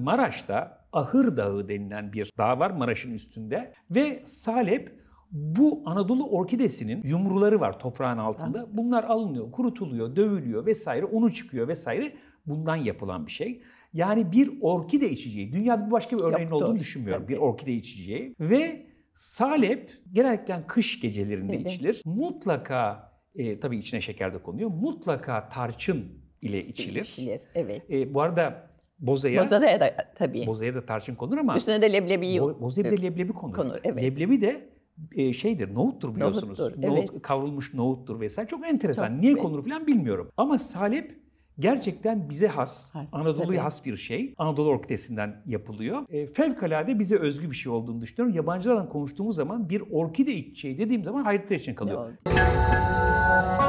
Maraş'ta Ahır Dağı denilen bir dağ var Maraş'ın üstünde ve Salep bu Anadolu orkidesinin yumruları var toprağın altında. Bunlar alınıyor, kurutuluyor, dövülüyor vesaire, Onu çıkıyor vesaire. Bundan yapılan bir şey. Yani bir orkide içeceği, dünyada bu başka bir örneğin Yaptı olduğunu düşünmüyorum. Tabii. Bir orkide içeceği ve salep genellikle kış gecelerinde içilir. Mutlaka e, tabii içine şeker de konuyor. Mutlaka tarçın ile içilir. İçilir, evet. E, bu arada Bozaya, bozaya da tabii. Bozaya da tarçın konur ama... Üstüne de leblebi bo, Bozaya bir de leblebi konur. konur evet. Leblebi de e, şeydir, nohuttur biliyorsunuz. Nohuttur, Nohut, evet. Kavrulmuş nohuttur vesaire. Çok enteresan. Çok, Niye evet. konur falan bilmiyorum. Ama salep gerçekten bize has, has Anadolu'ya has bir şey. Anadolu orkidesinden yapılıyor. E, fevkalade bize özgü bir şey olduğunu düşünüyorum. Yabancılarla konuştuğumuz zaman bir orkide içeceği dediğim zaman hayretler için kalıyor. Ne oldu?